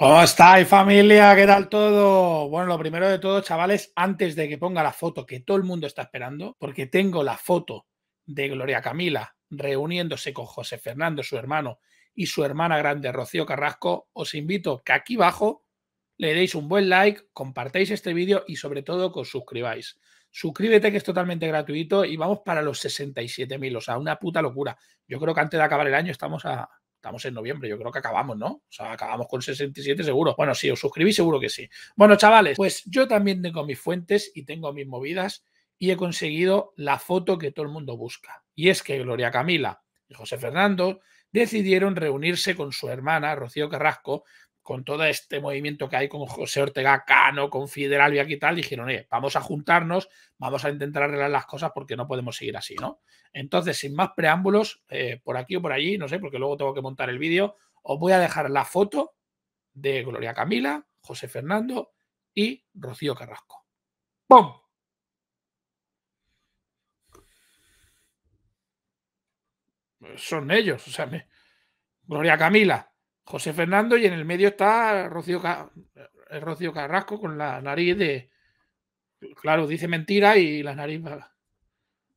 ¿Cómo estáis familia? ¿Qué tal todo? Bueno, lo primero de todo, chavales, antes de que ponga la foto que todo el mundo está esperando, porque tengo la foto de Gloria Camila reuniéndose con José Fernando, su hermano, y su hermana grande, Rocío Carrasco, os invito que aquí abajo le deis un buen like, compartáis este vídeo y sobre todo que os suscribáis. Suscríbete que es totalmente gratuito y vamos para los 67.000, o sea, una puta locura. Yo creo que antes de acabar el año estamos a, Estamos en noviembre, yo creo que acabamos, ¿no? O sea, acabamos con 67 seguro. Bueno, sí, os suscribí seguro que sí. Bueno, chavales, pues yo también tengo mis fuentes y tengo mis movidas y he conseguido la foto que todo el mundo busca. Y es que Gloria Camila y José Fernando decidieron reunirse con su hermana, Rocío Carrasco, con todo este movimiento que hay con José Ortega Cano, con Fidel y aquí tal, dijeron, vamos a juntarnos, vamos a intentar arreglar las cosas porque no podemos seguir así, ¿no? Entonces, sin más preámbulos, eh, por aquí o por allí, no sé, porque luego tengo que montar el vídeo, os voy a dejar la foto de Gloria Camila, José Fernando y Rocío Carrasco. ¡Pum! Son ellos, o sea, Gloria Camila, José Fernando y en el medio está eh, Rocío, Carrasco con la nariz de. Claro, dice mentira y la nariz.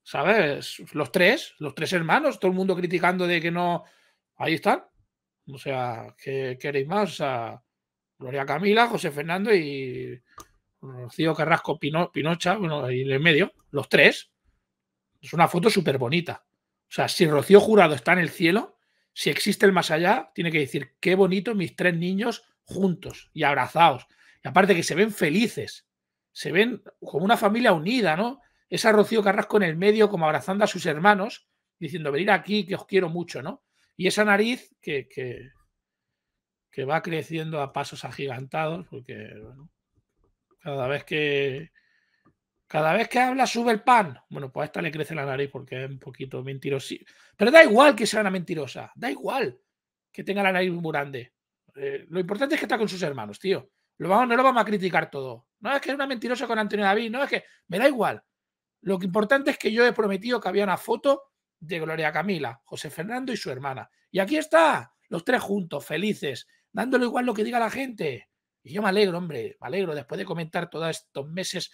¿Sabes? Los tres, los tres hermanos, todo el mundo criticando de que no. Ahí están. O sea, ¿qué queréis más? O sea, Gloria Camila, José Fernando y Rocío Carrasco Pino, Pinocha, bueno, ahí en el medio, los tres. Es una foto súper bonita. O sea, si Rocío Jurado está en el cielo, si existe el más allá, tiene que decir, qué bonito mis tres niños juntos y abrazados. Y aparte que se ven felices, se ven como una familia unida, ¿no? Esa Rocío Carrasco en el medio como abrazando a sus hermanos, diciendo, venir aquí, que os quiero mucho, ¿no? Y esa nariz que, que, que va creciendo a pasos agigantados, porque cada vez que, cada vez que habla sube el pan. Bueno, pues a esta le crece la nariz porque es un poquito mentirosa. Pero da igual que sea una mentirosa, da igual que tenga la nariz muy grande. Eh, lo importante es que está con sus hermanos, tío. Lo no lo vamos a criticar todo. No es que es una mentirosa con Antonio David, no es que me da igual. Lo importante es que yo he prometido que había una foto de Gloria Camila, José Fernando y su hermana. Y aquí está, los tres juntos, felices, dándole igual lo que diga la gente. Y yo me alegro, hombre, me alegro después de comentar todos estos meses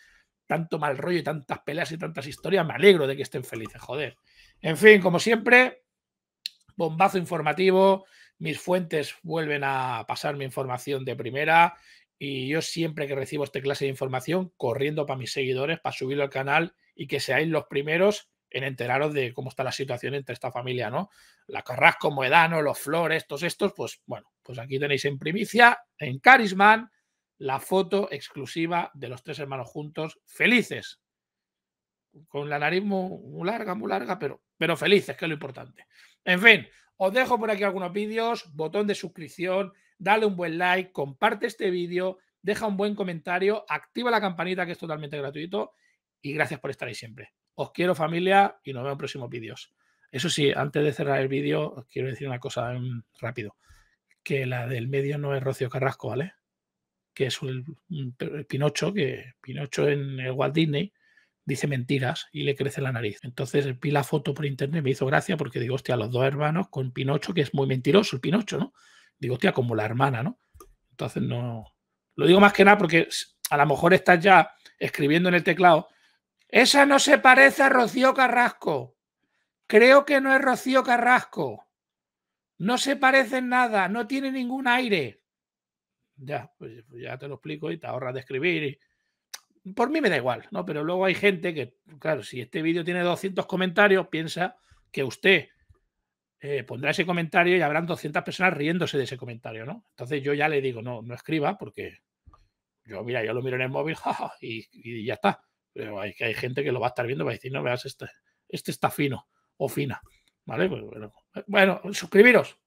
tanto mal rollo y tantas peleas y tantas historias, me alegro de que estén felices, joder. En fin, como siempre, bombazo informativo, mis fuentes vuelven a pasar mi información de primera y yo siempre que recibo este clase de información, corriendo para mis seguidores, para subirlo al canal y que seáis los primeros en enteraros de cómo está la situación entre esta familia, ¿no? La Carrasco, Moedano, los Flores, todos estos, pues bueno, pues aquí tenéis en primicia, en Carisman, la foto exclusiva de los tres hermanos juntos, felices. Con la nariz muy, larga, muy larga, pero, pero felices, que es lo importante. En fin, os dejo por aquí algunos vídeos, botón de suscripción, dale un buen like, comparte este vídeo, deja un buen comentario, activa la campanita que es totalmente gratuito y gracias por estar ahí siempre. Os quiero familia y nos vemos en próximos vídeos. Eso sí, antes de cerrar el vídeo, os quiero decir una cosa mm, rápido, que la del medio no es Rocío Carrasco, ¿vale? que es mm, el, Pinocho, que Pinocho en Walt Disney dice mentiras y le crece la nariz. Entonces vi la foto por internet, me hizo gracia porque digo, hostia, los dos hermanos con Pinocho, que es muy mentiroso el Pinocho, ¿no? Digo, hostia, como la hermana, ¿no? Entonces no... Lo digo más que nada porque a lo mejor estás ya escribiendo en el teclado, esa no se parece a Rocío Carrasco. Creo que no es Rocío Carrasco. No se en nada, no tiene ningún aire. Pues, ya, pues ya te lo explico y te ahorras de escribir. Por mí me da igual, ¿no? Pero luego hay gente que, claro, si este vídeo tiene 200 comentarios, piensa que usted eh, pondrá ese comentario y habrán 200 personas riéndose de ese comentario, ¿no? Entonces yo ya le digo, no, no escriba porque yo, mira, yo lo miro en el móvil y, ya está. Pero hay, que hay gente que lo va a estar viendo y va a decir, no, veas, este, este está fino o fina, ¿vale? Pues, eh, bueno suscribiros.